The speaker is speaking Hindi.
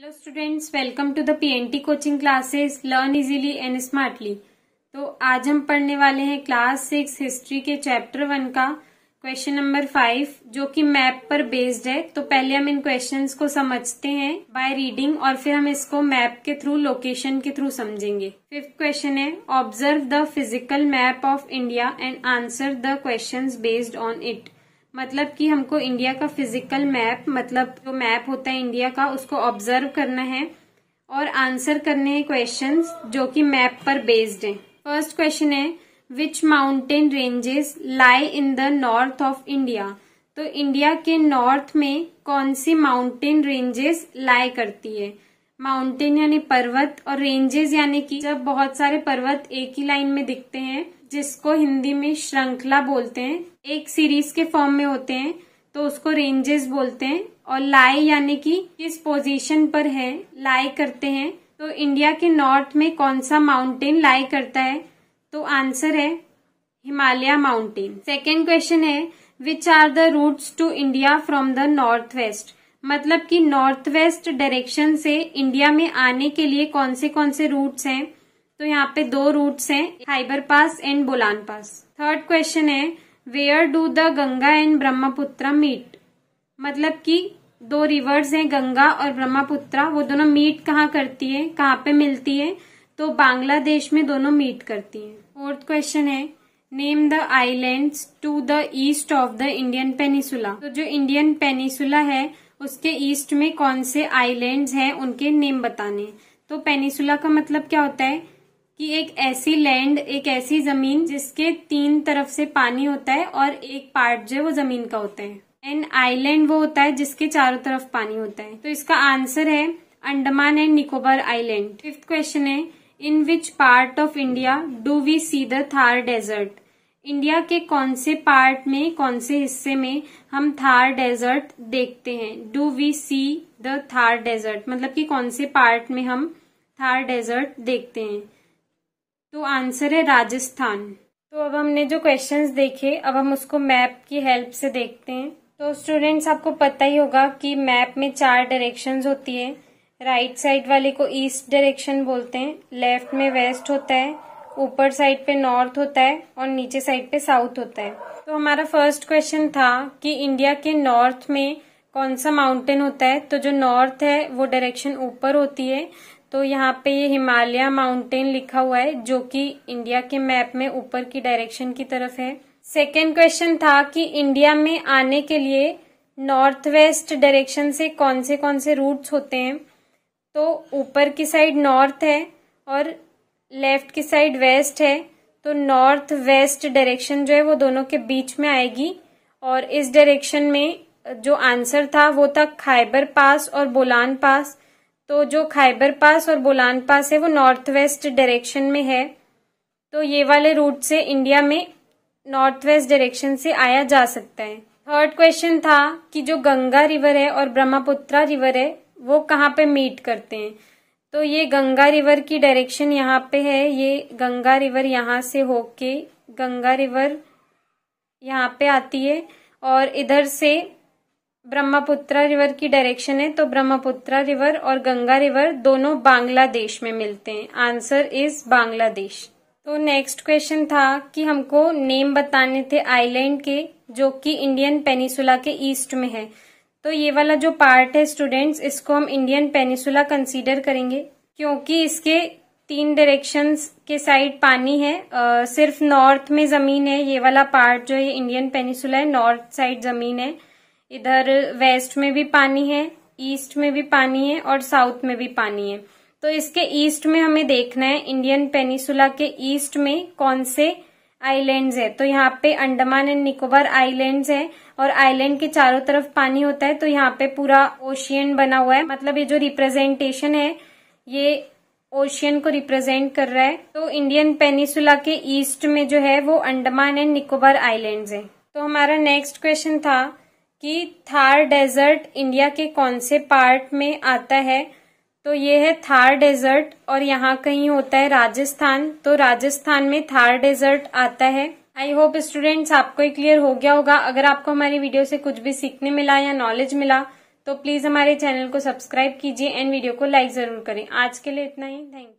hello students welcome to the PNT coaching classes learn easily and smartly तो आज हम पढ़ने वाले हैं क्लास सिक्स हिस्ट्री के चैप्टर वन का क्वेश्चन नंबर फाइव जो कि मैप पर बेस्ड है तो पहले हम इन क्वेश्चंस को समझते हैं बाय रीडिंग और फिर हम इसको मैप के थ्रू लोकेशन के थ्रू समझेंगे फिफ्थ क्वेश्चन है observe the physical map of India and answer the question based on it मतलब कि हमको इंडिया का फिजिकल मैप मतलब जो मैप होता है इंडिया का उसको ऑब्जर्व करना है और आंसर करने हैं क्वेश्चन जो कि मैप पर बेस्ड है फर्स्ट क्वेश्चन है which mountain ranges lie in the north of India तो इंडिया के नॉर्थ में कौन सी माउंटेन रेंजेस लाई करती है माउंटेन यानी पर्वत और रेंजेस यानी कि जब बहुत सारे पर्वत एक ही लाइन में दिखते हैं जिसको हिंदी में श्रृंखला बोलते हैं एक सीरीज के फॉर्म में होते हैं तो उसको रेंजेस बोलते हैं और लाई यानी कि किस पोजीशन पर है लाई करते हैं तो इंडिया के नॉर्थ में कौन सा माउंटेन लाई करता है तो आंसर है हिमालय माउंटेन सेकेंड क्वेश्चन है which are the routes to India from the north west मतलब कि नॉर्थ वेस्ट डायरेक्शन से इंडिया में आने के लिए कौन से कौन से रूट्स हैं तो यहाँ पे दो रूट्स हैं Khyber pass and Bolan pass third question है where do the Ganga and Brahmaputra meet मतलब कि दो रिवर्स हैं गंगा और ब्रह्मपुत्र वो दोनों मीट कहाँ करती है कहाँ पे मिलती है तो बांग्लादेश में दोनों मीट करती है फोर्थ क्वेश्चन है name the island to the east of the Indian peninsula तो जो इंडियन पेनीसुला है उसके ईस्ट में कौन से आईलैंड हैं उनके नेम बताने तो पेनीसुला का मतलब क्या होता है कि एक ऐसी लैंड एक ऐसी जमीन जिसके तीन तरफ से पानी होता है और एक पार्ट जो है वो जमीन का होता है एंड आइलैंड वो होता है जिसके चारों तरफ पानी होता है तो इसका आंसर है Andaman and Nicobar island fifth question है in which part of India do we see the Thar desert India के कौन से पार्ट में कौन से हिस्से में हम थार डेजर्ट देखते हैं do we see the Thar desert मतलब कि कौन से पार्ट में हम थार डेजर्ट देखते हैं तो आंसर है राजस्थान तो अब हमने जो क्वेश्चंस देखे अब हम उसको मैप की हेल्प से देखते हैं तो स्टूडेंट्स आपको पता ही होगा कि मैप में चार डायरेक्शंस होती है राइट साइड वाले को ईस्ट डायरेक्शन बोलते हैं लेफ्ट में वेस्ट होता है ऊपर साइड पे नॉर्थ होता है और नीचे साइड पे साउथ होता है तो हमारा फर्स्ट क्वेश्चन था कि इंडिया के नॉर्थ में कौन सा माउंटेन होता है तो जो नॉर्थ है वो डायरेक्शन ऊपर होती है तो यहाँ पे ये हिमालय माउंटेन लिखा हुआ है जो कि इंडिया के मैप में ऊपर की डायरेक्शन की तरफ है सेकेंड क्वेश्चन था कि इंडिया में आने के लिए नॉर्थ वेस्ट डायरेक्शन से कौन से कौन से रूट्स होते हैं तो ऊपर की साइड नॉर्थ है और लेफ्ट की साइड वेस्ट है तो नॉर्थ वेस्ट डायरेक्शन जो है वो दोनों के बीच में आएगी और इस डायरेक्शन में जो आंसर था वो था खाइबर पास और बोलान पास तो जो खाइबर पास और बोलान पास है वो नॉर्थ वेस्ट डायरेक्शन में है तो ये वाले रूट से इंडिया में नॉर्थ वेस्ट डायरेक्शन से आया जा सकता है थर्ड क्वेश्चन था कि जो गंगा रिवर है और ब्रह्मपुत्रा रिवर है वो कहाँ पे मीट करते हैं तो ये गंगा रिवर की डायरेक्शन यहाँ पे है ये गंगा रिवर यहाँ से होके गंगा रिवर यहाँ पे आती है और इधर से ब्रह्मपुत्रा रिवर की डायरेक्शन है तो ब्रह्मपुत्रा रिवर और गंगा रिवर दोनों बांग्लादेश में मिलते हैं आंसर इज बांग्लादेश तो नेक्स्ट क्वेश्चन था कि हमको नेम बताने थे आइलैंड के जो कि इंडियन पेनिसुला के ईस्ट में है तो ये वाला जो पार्ट है स्टूडेंट्स इसको हम इंडियन पेनिसुला कंसीडर करेंगे क्योंकि इसके तीन डायरेक्शंस के साइड पानी है आ, सिर्फ नॉर्थ में जमीन है ये वाला पार्ट जो है इंडियन पेनिसुला है नॉर्थ साइड जमीन है इधर वेस्ट में भी पानी है ईस्ट में भी पानी है और साउथ में भी पानी है तो इसके ईस्ट में हमें देखना है इंडियन पेनिसुला के ईस्ट में कौन से आइलैंड्स है तो यहाँ पे अंडमान एंड निकोबार आइलैंड्स है और आइलैंड के चारों तरफ पानी होता है तो यहाँ पे पूरा ओशियन बना हुआ है मतलब ये जो रिप्रेजेंटेशन है ये ओशियन को रिप्रेजेंट कर रहा है तो इंडियन पेनिसुला के ईस्ट में जो है वो अंडमान एंड निकोबार आइलैंड्स है तो हमारा नेक्स्ट क्वेश्चन था कि थार डेजर्ट इंडिया के कौन से पार्ट में आता है तो ये है थार डेजर्ट और यहाँ कहीं होता है राजस्थान तो राजस्थान में थार डेजर्ट आता है आई होप स्टूडेंट्स आपको ये क्लियर हो गया होगा अगर आपको हमारी वीडियो से कुछ भी सीखने मिला या नॉलेज मिला तो प्लीज हमारे चैनल को सब्सक्राइब कीजिए एंड वीडियो को लाइक जरूर करें आज के लिए इतना ही थैंक यू